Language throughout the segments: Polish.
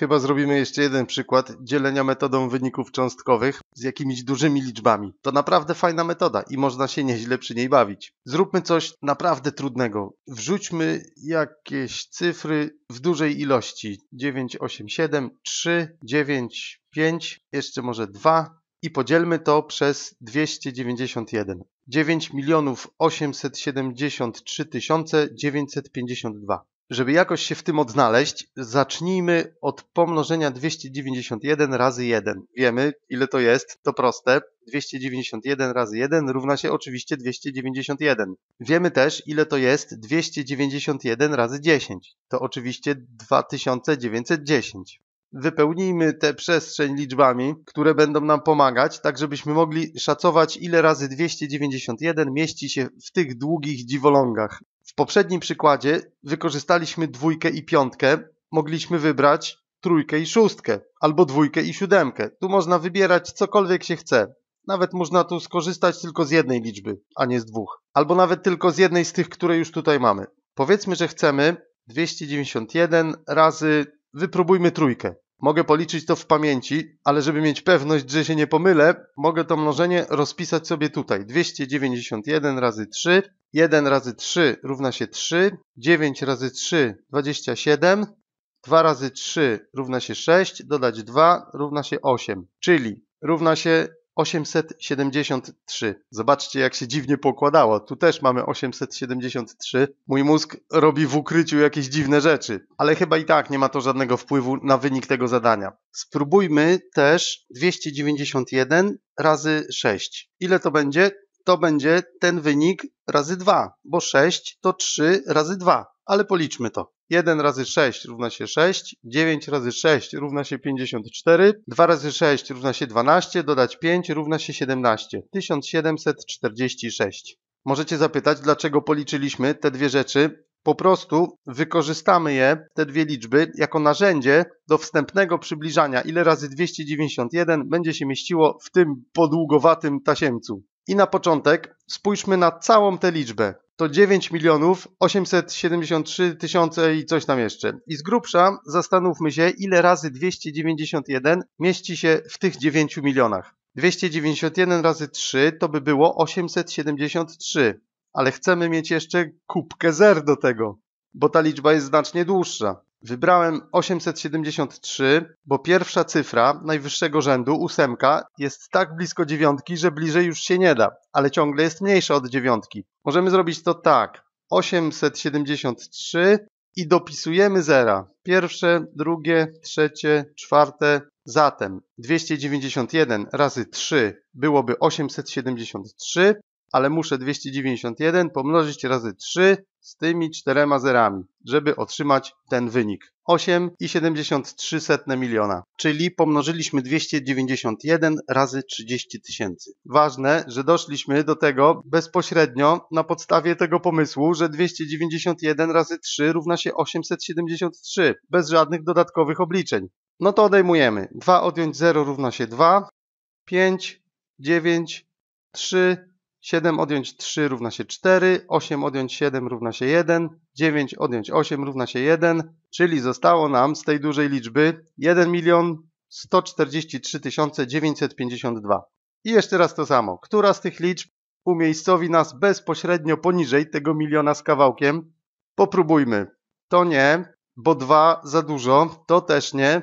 Chyba zrobimy jeszcze jeden przykład dzielenia metodą wyników cząstkowych z jakimiś dużymi liczbami. To naprawdę fajna metoda i można się nieźle przy niej bawić. Zróbmy coś naprawdę trudnego. Wrzućmy jakieś cyfry w dużej ilości. 9, 8, 7, 3, 9, 5, jeszcze może 2 i podzielmy to przez 291. 9 milionów 873 952. Żeby jakoś się w tym odnaleźć, zacznijmy od pomnożenia 291 razy 1. Wiemy, ile to jest, to proste. 291 razy 1 równa się oczywiście 291. Wiemy też, ile to jest 291 razy 10. To oczywiście 2910 wypełnijmy tę przestrzeń liczbami, które będą nam pomagać, tak żebyśmy mogli szacować, ile razy 291 mieści się w tych długich dziwolągach. W poprzednim przykładzie wykorzystaliśmy dwójkę i piątkę, mogliśmy wybrać trójkę i szóstkę, albo dwójkę i siódemkę. Tu można wybierać cokolwiek się chce. Nawet można tu skorzystać tylko z jednej liczby, a nie z dwóch. Albo nawet tylko z jednej z tych, które już tutaj mamy. Powiedzmy, że chcemy 291 razy wypróbujmy trójkę. Mogę policzyć to w pamięci, ale żeby mieć pewność, że się nie pomylę, mogę to mnożenie rozpisać sobie tutaj. 291 razy 3 1 razy 3 równa się 3, 9 razy 3 27, 2 razy 3 równa się 6, dodać 2 równa się 8, czyli równa się 873. Zobaczcie, jak się dziwnie pokładało. Tu też mamy 873. Mój mózg robi w ukryciu jakieś dziwne rzeczy, ale chyba i tak nie ma to żadnego wpływu na wynik tego zadania. Spróbujmy też 291 razy 6. Ile to będzie? to będzie ten wynik razy 2, bo 6 to 3 razy 2, ale policzmy to. 1 razy 6 równa się 6, 9 razy 6 równa się 54, 2 razy 6 równa się 12, dodać 5 równa się 17, 1746. Możecie zapytać, dlaczego policzyliśmy te dwie rzeczy. Po prostu wykorzystamy je, te dwie liczby, jako narzędzie do wstępnego przybliżania, ile razy 291 będzie się mieściło w tym podługowatym tasiemcu. I na początek spójrzmy na całą tę liczbę. To 9 milionów 873 tysiące i coś tam jeszcze. I z grubsza zastanówmy się, ile razy 291 mieści się w tych 9 milionach. 291 razy 3 to by było 873. Ale chcemy mieć jeszcze kubkę zer do tego, bo ta liczba jest znacznie dłuższa. Wybrałem 873, bo pierwsza cyfra najwyższego rzędu, ósemka, jest tak blisko dziewiątki, że bliżej już się nie da, ale ciągle jest mniejsza od dziewiątki. Możemy zrobić to tak. 873 i dopisujemy zera. Pierwsze, drugie, trzecie, czwarte. Zatem 291 razy 3 byłoby 873 ale muszę 291 pomnożyć razy 3 z tymi czterema zerami, żeby otrzymać ten wynik. 8,73 miliona, czyli pomnożyliśmy 291 razy 30 tysięcy. Ważne, że doszliśmy do tego bezpośrednio na podstawie tego pomysłu, że 291 razy 3 równa się 873, bez żadnych dodatkowych obliczeń. No to odejmujemy. 2 odjąć 0 równa się 2, 5, 9, 3, 7 odjąć 3 równa się 4, 8 odjąć 7 równa się 1, 9 odjąć 8 równa się 1, czyli zostało nam z tej dużej liczby 1 milion 143 952. I jeszcze raz to samo. Która z tych liczb umiejscowi nas bezpośrednio poniżej tego miliona z kawałkiem? Popróbujmy. To nie, bo 2 za dużo, to też nie,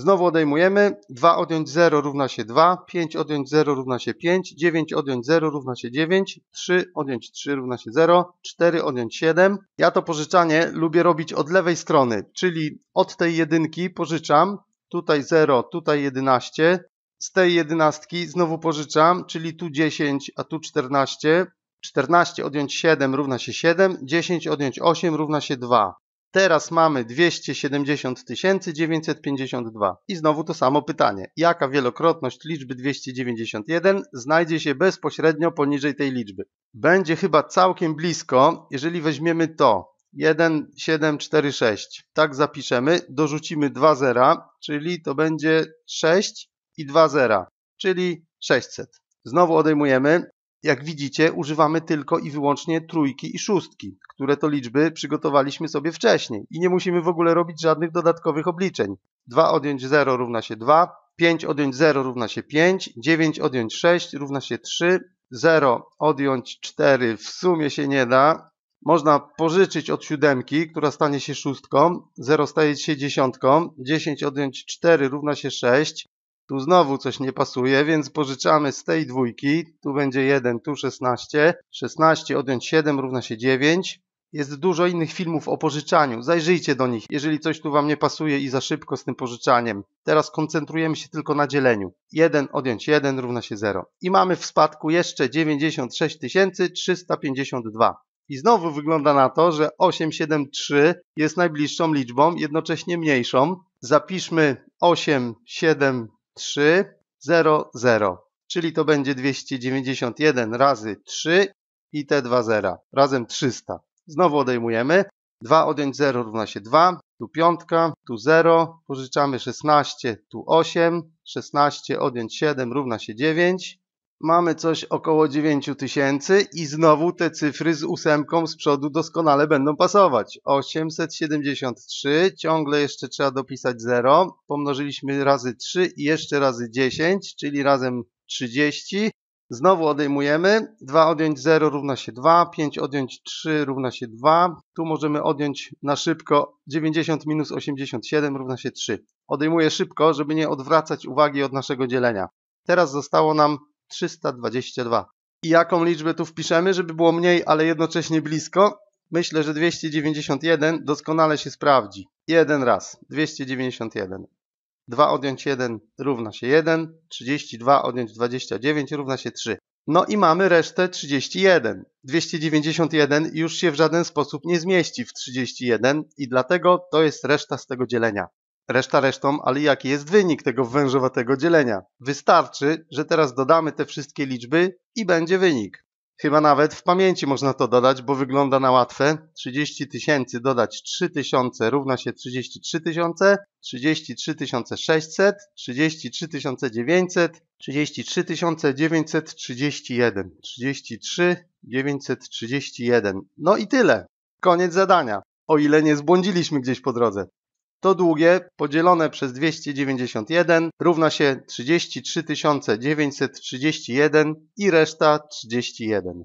Znowu odejmujemy. 2 odjąć 0 równa się 2, 5 odjąć 0 równa się 5, 9 odjąć 0 równa się 9, 3 odjąć 3 równa się 0, 4 odjąć 7. Ja to pożyczanie lubię robić od lewej strony, czyli od tej jedynki pożyczam, tutaj 0, tutaj 11, z tej jedenastki znowu pożyczam, czyli tu 10, a tu 14. 14 odjąć 7 równa się 7, 10 odjąć 8 równa się 2. Teraz mamy 270 952. I znowu to samo pytanie. Jaka wielokrotność liczby 291 znajdzie się bezpośrednio poniżej tej liczby? Będzie chyba całkiem blisko, jeżeli weźmiemy to. 1, 7, 4, 6. Tak zapiszemy, dorzucimy 2 zera, czyli to będzie 6 i 2 zera, czyli 600. Znowu odejmujemy, jak widzicie, używamy tylko i wyłącznie trójki i szóstki, które to liczby przygotowaliśmy sobie wcześniej i nie musimy w ogóle robić żadnych dodatkowych obliczeń. 2 odjąć 0 równa się 2, 5 odjąć 0 równa się 5, 9 odjąć 6 równa się 3, 0 odjąć 4 w sumie się nie da. Można pożyczyć od siódemki, która stanie się szóstką, 0 staje się dziesiątką, 10 odjąć 4 równa się 6, tu znowu coś nie pasuje, więc pożyczamy z tej dwójki. Tu będzie 1, tu 16. 16 odjąć 7 równa się 9. Jest dużo innych filmów o pożyczaniu. Zajrzyjcie do nich, jeżeli coś tu Wam nie pasuje i za szybko z tym pożyczaniem. Teraz koncentrujemy się tylko na dzieleniu. 1 odjąć 1 równa się 0. I mamy w spadku jeszcze 96 352. I znowu wygląda na to, że 873 jest najbliższą liczbą, jednocześnie mniejszą. Zapiszmy 873. 3, 0, 0. Czyli to będzie 291 razy 3 i te dwa zera. Razem 300. Znowu odejmujemy. 2 odjąć 0 równa się 2. Tu piątka, tu 0. Pożyczamy 16, tu 8. 16 odjąć 7 równa się 9 mamy coś około 9 tysięcy i znowu te cyfry z ósemką z przodu doskonale będą pasować. 873, ciągle jeszcze trzeba dopisać 0, pomnożyliśmy razy 3 i jeszcze razy 10, czyli razem 30. Znowu odejmujemy, 2 odjąć 0 równa się 2, 5 odjąć 3 równa się 2. Tu możemy odjąć na szybko 90 minus 87 równa się 3. Odejmuję szybko, żeby nie odwracać uwagi od naszego dzielenia. Teraz zostało nam 322. I jaką liczbę tu wpiszemy, żeby było mniej, ale jednocześnie blisko? Myślę, że 291 doskonale się sprawdzi. Jeden raz. 291. 2 odjąć 1 równa się 1. 32 odjąć 29 równa się 3. No i mamy resztę 31. 291 już się w żaden sposób nie zmieści w 31 i dlatego to jest reszta z tego dzielenia. Reszta resztą, ale jaki jest wynik tego wężowatego dzielenia? Wystarczy, że teraz dodamy te wszystkie liczby i będzie wynik. Chyba nawet w pamięci można to dodać, bo wygląda na łatwe. 30 tysięcy dodać 3 tysiące równa się 33 tysiące, 33 600, 33 900, 33 931, 33 931. No i tyle. Koniec zadania. O ile nie zbłądziliśmy gdzieś po drodze. To długie podzielone przez 291 równa się 33 931 i reszta 31.